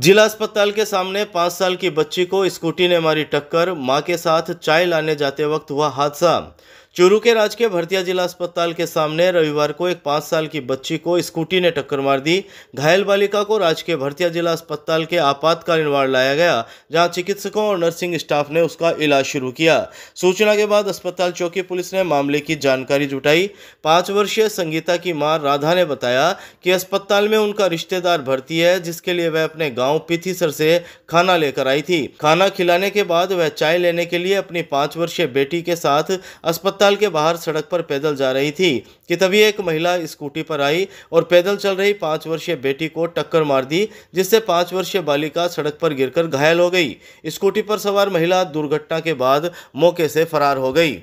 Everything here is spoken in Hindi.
जिला अस्पताल के सामने पाँच साल की बच्ची को स्कूटी ने मारी टक्कर मां के साथ चाय लाने जाते वक्त हुआ हादसा चूरू के राजकीय भरतिया जिला अस्पताल के सामने रविवार को एक पाँच साल की बच्ची को स्कूटी ने टक्कर मार दी घायल बालिका को राजकीय भरतिया जिला अस्पताल के आपातकालीन वार्ड लाया गया जहां चिकित्सकों और नर्सिंग स्टाफ ने उसका इलाज शुरू किया सूचना के बाद अस्पताल चौकी पुलिस ने मामले की जानकारी जुटाई पाँच वर्षीय संगीता की माँ राधा ने बताया कि अस्पताल में उनका रिश्तेदार भर्ती है जिसके लिए वह अपने गाँव पिथीसर से खाना लेकर आई थी खाना खिलाने के बाद वह चाय लेने के लिए अपनी पाँच वर्षीय बेटी के साथ अस्पताल अस्पताल के बाहर सड़क पर पैदल जा रही थी कि तभी एक महिला स्कूटी पर आई और पैदल चल रही पाँच वर्षीय बेटी को टक्कर मार दी जिससे पाँच वर्षीय बालिका सड़क पर गिरकर घायल हो गई स्कूटी पर सवार महिला दुर्घटना के बाद मौके से फरार हो गई